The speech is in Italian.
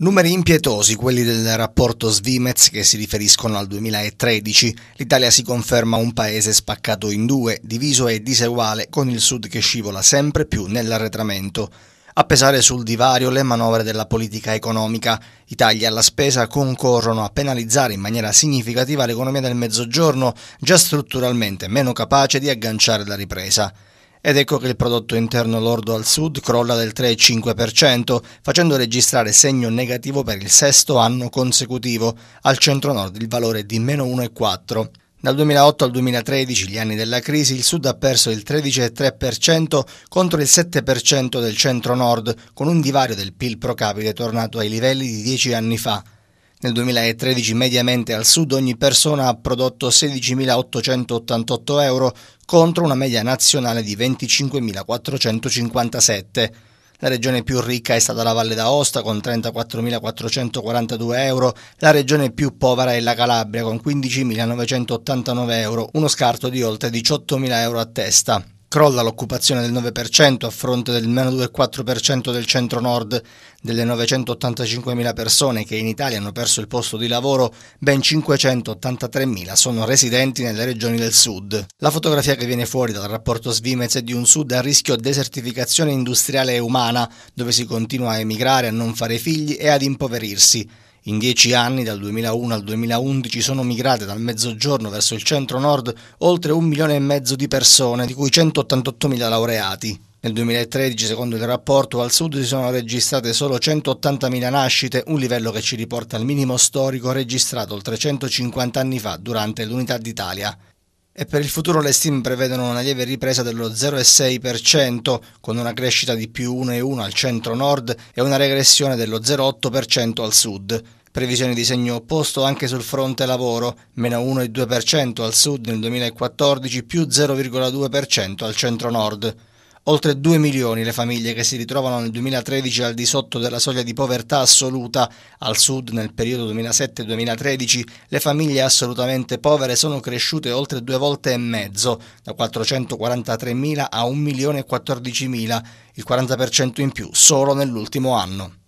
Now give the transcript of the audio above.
Numeri impietosi quelli del rapporto Svimez che si riferiscono al 2013. L'Italia si conferma un paese spaccato in due, diviso e diseguale, con il sud che scivola sempre più nell'arretramento. A pesare sul divario le manovre della politica economica. I tagli alla spesa concorrono a penalizzare in maniera significativa l'economia del mezzogiorno, già strutturalmente meno capace di agganciare la ripresa. Ed ecco che il prodotto interno lordo al sud crolla del 3,5%, facendo registrare segno negativo per il sesto anno consecutivo, al centro-nord il valore è di meno 1,4%. Dal 2008 al 2013, gli anni della crisi, il Sud ha perso il 13,3% contro il 7% del centro-nord, con un divario del PIL pro capite tornato ai livelli di 10 anni fa. Nel 2013 mediamente al sud ogni persona ha prodotto 16.888 euro contro una media nazionale di 25.457. La regione più ricca è stata la Valle d'Aosta con 34.442 euro, la regione più povera è la Calabria con 15.989 euro, uno scarto di oltre 18.000 euro a testa. Crolla l'occupazione del 9% a fronte del meno 2,4% del centro-nord. Delle 985.000 persone che in Italia hanno perso il posto di lavoro, ben 583.000 sono residenti nelle regioni del sud. La fotografia che viene fuori dal rapporto Svimez è di un sud a rischio desertificazione industriale e umana, dove si continua a emigrare, a non fare figli e ad impoverirsi. In dieci anni, dal 2001 al 2011, sono migrate dal mezzogiorno verso il centro-nord oltre un milione e mezzo di persone, di cui 188 mila laureati. Nel 2013, secondo il rapporto, al sud si sono registrate solo 180.000 nascite, un livello che ci riporta al minimo storico registrato oltre 150 anni fa durante l'Unità d'Italia. E per il futuro le stime prevedono una lieve ripresa dello 0,6%, con una crescita di più 1,1 al centro-nord e una regressione dello 0,8% al sud previsioni di segno opposto anche sul fronte lavoro, meno 1,2% al sud nel 2014, più 0,2% al centro-nord. Oltre 2 milioni le famiglie che si ritrovano nel 2013 al di sotto della soglia di povertà assoluta. Al sud, nel periodo 2007-2013, le famiglie assolutamente povere sono cresciute oltre due volte e mezzo, da 443.000 a 1.014.000, il 40% in più solo nell'ultimo anno.